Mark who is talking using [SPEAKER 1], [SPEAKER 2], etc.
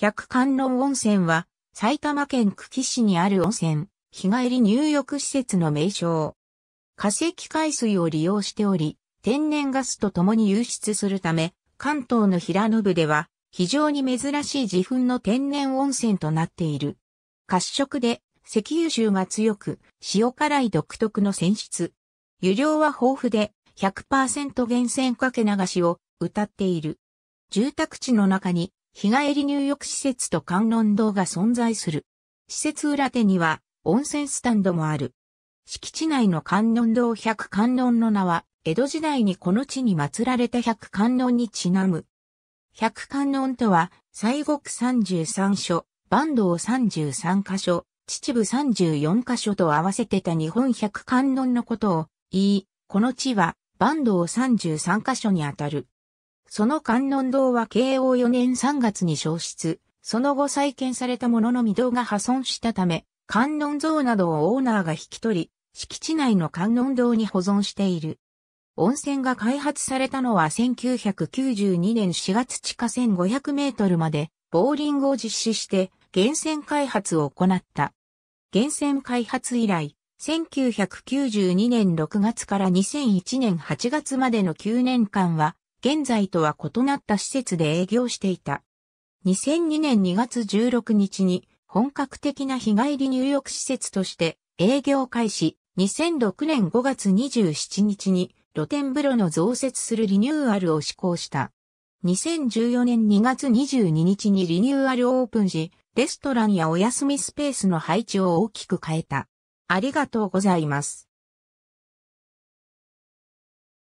[SPEAKER 1] 百観音温泉は、埼玉県久喜市にある温泉、日帰り入浴施設の名称。化石海水を利用しており、天然ガスと共に輸出するため、関東の平野部では、非常に珍しい自噴の天然温泉となっている。褐色で、石油臭が強く、塩辛い独特の泉質。湯量は豊富で、100%源泉かけ流しを、歌っている。住宅地の中に、日帰り入浴施設と観音堂が存在する。施設裏手には温泉スタンドもある。敷地内の観音堂百観音の名は、江戸時代にこの地に祀られた百観音にちなむ。百観音とは、西国33所、坂東33箇所、秩父34箇所と合わせてた日本百観音のことを言い、この地は坂東33箇所にあたる。その観音堂は慶応4年3月に消失、その後再建されたものの御堂が破損したため、観音像などをオーナーが引き取り、敷地内の観音堂に保存している。温泉が開発されたのは1992年4月地下1500メートルまでボーリングを実施して源泉開発を行った。源泉開発以来、1992年6月から2001年8月までの9年間は現在とは異なった施設で営業していた。2002年2月16日に本格的な日帰り入浴施設として営業開始、2006年5月27日に露天風呂の増設するリニューアルを施行した。2014年2月22日にリニューアルオープンし、レストランやお休みスペースの配置を大きく変えた。ありがとうございます。